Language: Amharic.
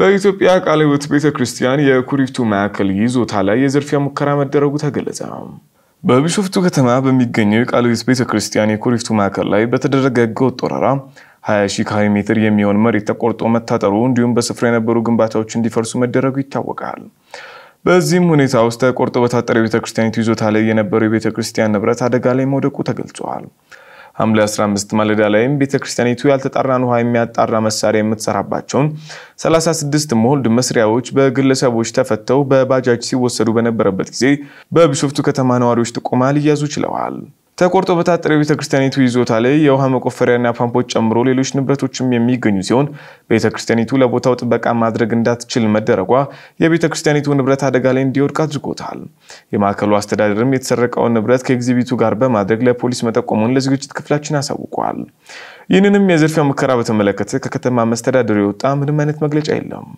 በኢትዮጵያ ቃለ ሕይወት ቤተ ክርስቲያን የኩሪፍቱ ማዕከል ይዞታ ላይ የዝርፊያ ሙከራ መደረጉ ተገለጸ። በቢሾፍቱ ከተማ በሚገኘው የቃለ ሕይወት ቤተ ክርስቲያን የኩሪፍቱ ማዕከል ላይ በተደረገ ህገወጥ ወረራ 20 ሺህ ካሬ ሜትር የሚሆን መሬት ተቆርጦ መታጠሩ እንዲሁም በስፍራ የነበሩ ግንባታዎች እንዲፈርሱ መደረጉ ይታወቃል። በዚህም ሁኔታ ውስጥ ተቆርጦ በታጠረ የቤተክርስቲያኒቱ ይዞታ ላይ የነበረው የቤተክርስቲያን ንብረት አደጋ ላይ መውደቁ ተገልጿል። ሐምሌ 15 ማለዳ ላይም ቤተ ክርስቲያኒቱ ያልተጣራን ውሃ የሚያጣራ መሳሪያ የምትሰራባቸውን 36 ሞልድ መስሪያዎች በግለሰቦች ተፈተው በባጃጅ ሲወሰዱ በነበረበት ጊዜ በቢሾፍቱ ከተማ ነዋሪዎች ጥቆማ ሊያዙ ችለዋል። ተቆርጦ ቤተ ክርስቲያኒቱ ይዞታ ላይ የውሃ መቆፈሪያና ፓምፖች ጨምሮ ሌሎች ንብረቶችም የሚገኙ ሲሆን ቤተክርስቲያኒቱ ለቦታው ጥበቃ ማድረግ እንዳትችል መደረጓ የቤተክርስቲያኒቱ ንብረት አደጋ ላይ እንዲወድቅ አድርጎታል። የማዕከሉ አስተዳደርም የተሰረቀውን ንብረት ከኤግዚቢቱ ጋር በማድረግ ለፖሊስ መጠቆሙን ለዝግጅት ክፍላችን አሳውቋል። ይህንንም የዝርፊያ ሙከራ በተመለከተ ከከተማ መስተዳደር የወጣ ምንም አይነት መግለጫ የለም።